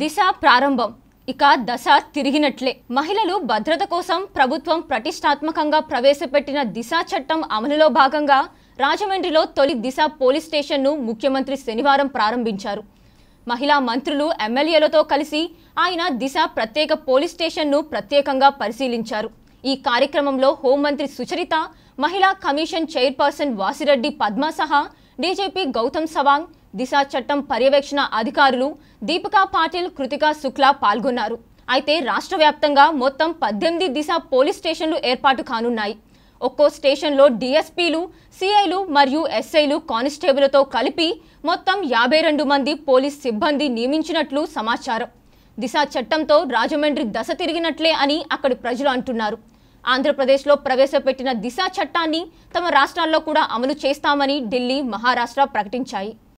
దిశ ప్రారంభం ఇక దశ తిరిగినట్లే మహిళలు భద్రత కోసం ప్రభుత్వం ప్రతిష్టాత్మకంగా ప్రవేశపెట్టిన దిశ చట్టం అమలులో భాగంగా రాజమండ్రిలో తొలి దిశ పోలీస్ స్టేషన్ను ముఖ్యమంత్రి శనివారం ప్రారంభించారు మహిళా మంత్రులు ఎమ్మెల్యేలతో కలిసి ఆయన దిశ ప్రత్యేక పోలీస్ స్టేషన్ను ప్రత్యేకంగా పరిశీలించారు ఈ కార్యక్రమంలో హోంమంత్రి సుచరిత మహిళా కమిషన్ చైర్పర్సన్ వాసిరెడ్డి పద్మ సహా డీజీపీ గౌతమ్ సవాంగ్ దిశ చట్టం పర్యవేక్షణ అధికారులు దీపికా పాటిల్ కృతికా శుక్లా పాల్గొన్నారు అయితే రాష్ట్ర వ్యాప్తంగా మొత్తం పద్దెనిమిది దిశ పోలీస్ స్టేషన్లు ఏర్పాటు కానున్నాయి ఒక్కో స్టేషన్లో డిఎస్పీలు సిఐలు మరియు ఎస్ఐలు కానిస్టేబుల్తో కలిపి మొత్తం యాభై రెండు మంది పోలీస్ సిబ్బంది నియమించినట్లు సమాచారం దిశ చట్టంతో రాజమండ్రి దశ తిరిగినట్లే అని అక్కడి ప్రజలు అంటున్నారు ఆంధ్రప్రదేశ్లో ప్రవేశపెట్టిన దిశ చట్టాన్ని తమ రాష్ట్రాల్లో కూడా అమలు చేస్తామని ఢిల్లీ మహారాష్ట్ర ప్రకటించాయి